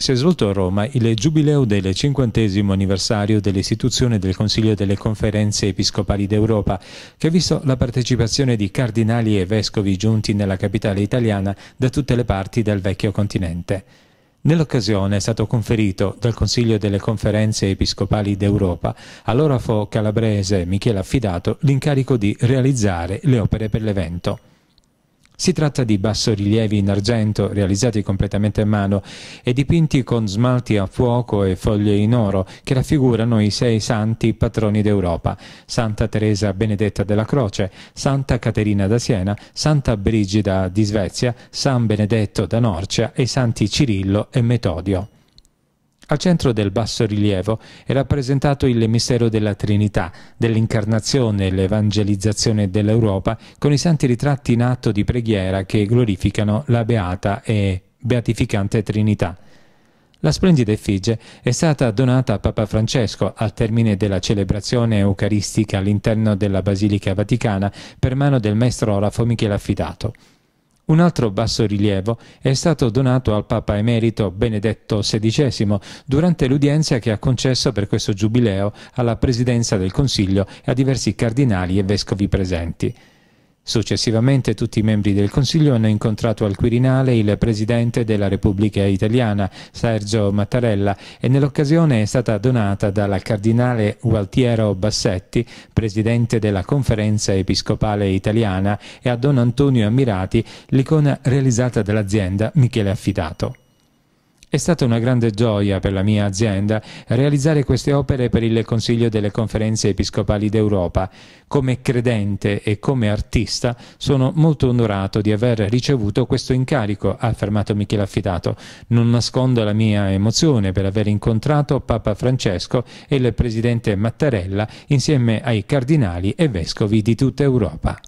si è svolto a Roma il giubileo del cinquantesimo anniversario dell'istituzione del Consiglio delle Conferenze Episcopali d'Europa, che ha visto la partecipazione di cardinali e vescovi giunti nella capitale italiana da tutte le parti del vecchio continente. Nell'occasione è stato conferito dal Consiglio delle Conferenze Episcopali d'Europa all'orafo calabrese Michele Affidato l'incarico di realizzare le opere per l'evento. Si tratta di bassorilievi in argento realizzati completamente a mano e dipinti con smalti a fuoco e foglie in oro che raffigurano i sei santi patroni d'Europa, Santa Teresa Benedetta della Croce, Santa Caterina da Siena, Santa Brigida di Svezia, San Benedetto da Norcia e Santi Cirillo e Metodio. Al centro del bassorilievo è rappresentato il mistero della Trinità, dell'incarnazione e l'evangelizzazione dell'Europa con i santi ritratti in atto di preghiera che glorificano la beata e beatificante Trinità. La splendida effigie è stata donata a Papa Francesco al termine della celebrazione eucaristica all'interno della Basilica Vaticana per mano del maestro Olafo Michele Affidato. Un altro bassorilievo è stato donato al Papa Emerito Benedetto XVI durante l'udienza che ha concesso per questo giubileo alla Presidenza del Consiglio e a diversi cardinali e vescovi presenti. Successivamente tutti i membri del Consiglio hanno incontrato al Quirinale il Presidente della Repubblica Italiana, Sergio Mattarella, e nell'occasione è stata donata dal Cardinale Gualtiero Bassetti, Presidente della Conferenza Episcopale Italiana, e a Don Antonio Ammirati l'icona realizzata dall'azienda Michele Affidato. È stata una grande gioia per la mia azienda realizzare queste opere per il Consiglio delle Conferenze Episcopali d'Europa. Come credente e come artista sono molto onorato di aver ricevuto questo incarico, ha affermato Michele Affidato. Non nascondo la mia emozione per aver incontrato Papa Francesco e il Presidente Mattarella insieme ai cardinali e vescovi di tutta Europa.